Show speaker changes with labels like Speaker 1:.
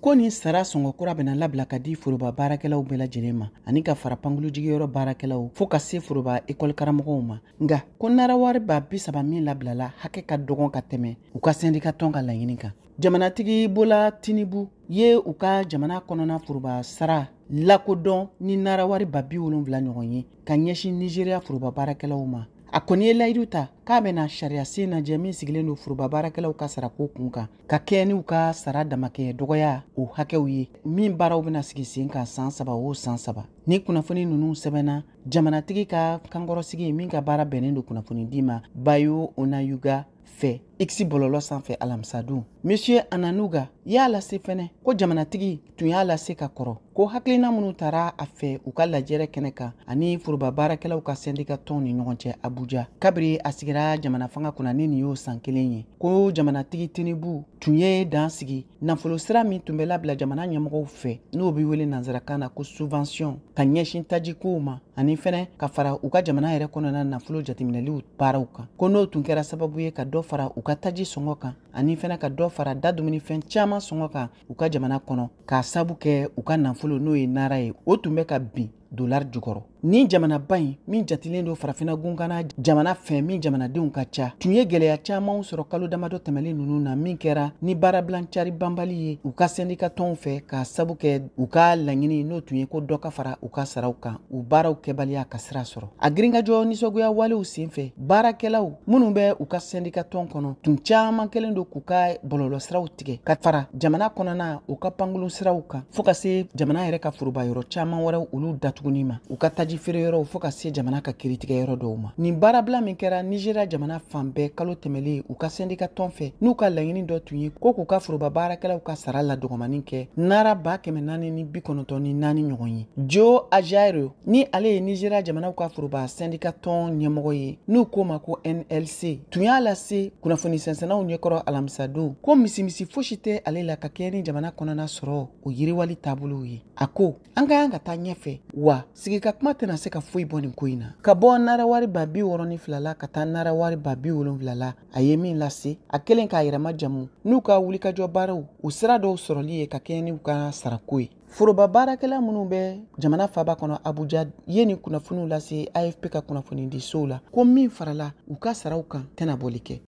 Speaker 1: ko nin sara sɔngɔ kura bena labila ka di foroba baarakɛlaw bɛɛ lajɛlen ma ani ka fara pankulujigiyɔrɔ baarakɛlaw fɔɔ ka se foroba ekɔlikaramɔgɔw ma nga ko narawari b'a bisaba min labilala hakɛ ka dɔgɔn ka tɛmɛ u ka sɛndikatɔn ka laɲini kan jamanatigi bola tinibu ye u ka jamana kɔnɔna foroba sara lakodɔn ni narawari ba bi wolonfila ɲɔgɔn ye ka ɲɛsin nigeriya foroba baarakɛlaw ma a kɔni ye layidu ta k'a bɛna sariya sen na min sigilen do foroba baarakɛlaw ka sarako kun kan ka kɛɲɛ n'u ka sara damakɛɲɛ dɔgɔya o hakɛw ye min baaraw bena sigi sen kan san saba o san saba ni kunnafoni nunu sɛbɛnna jamanatigi ka kankɔrɔsigi min ka baara bɛnnen kunnafoni di ma bayo onayuga fɛ x bɔlɔlɔ sanfɛ alamisadon monsieur ananuga y'a lase fɛnɛ ko jamanatigi tun y'a lase ka kɔrɔ ko hakilina minw tara a fɛ u ka lajɛrɛ kɛnɛ kan ani foroba baarakɛlaw ka sɛndikatɔnw ni ɲɔgɔn cɛ abuja kabiri a sigira jamana fanga kunna ni nin y'o san kelen ye ko jamanatigi tinibu tun ye dan sigi nafolo sira min tun bɛ labila jamana ɲɛmɔgɔw fɛ n'o be wele nansarakan na ko suvansiɔn ka ɲɛsin tajikow ma ani fɛnɛ ka fara u ka jamana yɛrɛ kɔnɔna nafolo jatiminɛliw baaraw kan ko n'o tun kɛra sababu ye ka dɔ dɔ fara u ka taji sɔngɔ kan ani fɛnɛ ka dɔ fara da dumunifɛn caaman sɔngɔ kan u ka jamana kɔnɔ k'a sabu kɛ u ka nafolo n'o ye nara ye o tun bɛ ka bin dolari jukɔrɔ ni jamanaba ɲi min jatilen do farafina gunkana jamana fɛ min jamanadenw ka ca tun ye gwɛlɛya caamanw sɔrɔ kalo damadɔ tɛmɛlen nunu na min kɛra ni baarabilancari banbali ye u ka sɛndika tɔnw fɛ k'a sabu kɛ u ka laɲini n'o tun ye ko dɔ ka fara u ka saraw kan u baaraw kɛbaliya ka sira sɔrɔ a girinkajɔ nisɔgoya walew sen fɛ baarakɛlaw minnw bɛ u ka sɛndika tɔn kɔnɔ tun caaman kelen do k'u ka bɔlɔlɔsiraw tigɛ ka fara jamana kɔnɔna u ka pangulu siraw kan fɔɔ ka se jamana yɛrɛ ka forobayɔrɔ caaman wɛrɛw olu datu tuguni ma u ka taji feere yɔrɔw fɔɔ ka se jamana ka kiritigɛ yɔrɔ dɔw ma nin baarabila min kɛra nigeriya jamana fan bɛɛ kalo tɛmɛle u ka sɛndika tɔn fɛ n'u ka laɲini dɔ tun ye ko k'u ka foroba baarakɛlaw ka sara la kɛ nara b'a kɛmɛ naani ni bi kɔnɔntɔn ni naani ɲɔgɔn ye jo ajayiro ni ale ye nigeriya jamanaw ka foroba sɛndika tɔn ɲɛmɔgɔ ye n'u koo ma ko nlc tun y'a lase kunnafoni sɛnsɛnnaw ɲɛkɔrɔ alamisadon ko misimisi fosi tɛ ale la ka kɛɲɛ ni jamana kɔnɔna sɔrɔ o yiriwali taabolow ye a ko an ka kan ka taa ɲɛfɛ wa sigi ka kuma tɛna se ka foyi bɔ nin ko yi na ka bɔ nara wari ba bi wɔrɔni filala ka taa nara wari ba bi wolonfila la a ye min lase a kelen k'a yɛrɛma jamu n'u ka wulikajɔ baaraw u sira dɔw sɔrɔli ye ka kɛɲɛ niu ka sarako ye foroba baarakɛla minnu bɛ jamana faba kɔnɔ abuja ye nin kunnafoniw lase afp ka kunnafonidisow la ko min farala u ka saraw kan tɛna bɔli kɛ